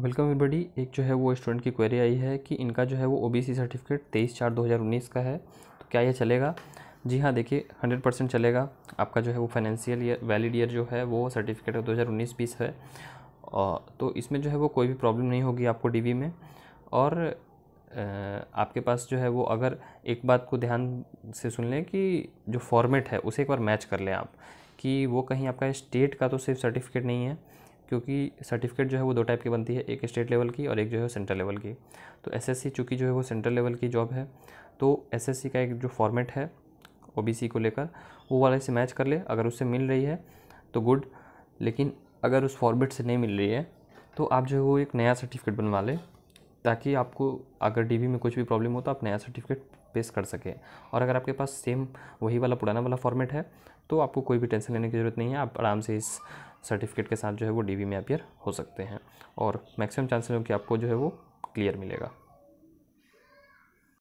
welcome everybody एक जो है वो स्टूडेंट की क्वेरी आई है कि इनका जो है वो ओबीसी सर्टिफिकेट तेईस चार दो हज़ार उन्नीस का है तो क्या ये चलेगा जी हाँ देखिए हंड्रेड परसेंट चलेगा आपका जो है वो फाइनेंशियल ईयर वैलिड ईयर जो है वो सर्टिफिकेट दो हज़ार उन्नीस बीस है तो इसमें जो है वो कोई भी प्रॉब्लम नहीं होगी आपको डी में और आपके पास जो है वो अगर एक बात को ध्यान से सुन लें कि जो फॉर्मेट है उसे एक बार मैच कर लें आप कि वो कहीं आपका स्टेट का तो सिर्फ सर्टिफिकेट नहीं है क्योंकि सर्टिफिकेट जो है वो दो टाइप की बनती है एक स्टेट लेवल की और एक जो है सेंट्रल लेवल की तो एसएससी चूँकि जो है वो सेंट्रल लेवल की जॉब है तो एसएससी का एक जो फॉर्मेट है ओबीसी को लेकर वो वाले से मैच कर ले अगर उससे मिल रही है तो गुड लेकिन अगर उस फॉर्मेट से नहीं मिल रही है तो आप जो है वो एक नया सर्टिफिकेट बनवा लें ताकि आपको अगर डी में कुछ भी प्रॉब्लम हो तो आप नया सर्टिफिकेट पेश कर सकें और अगर आपके पास सेम वही वाला पुराना वाला फॉर्मेट है तो आपको कोई भी टेंशन लेने की ज़रूरत नहीं है आप आराम से इस सर्टिफिकेट के साथ जो है वो डी में अपियर हो सकते हैं और मैक्सिमम चांसेस हो कि आपको जो है वो क्लियर मिलेगा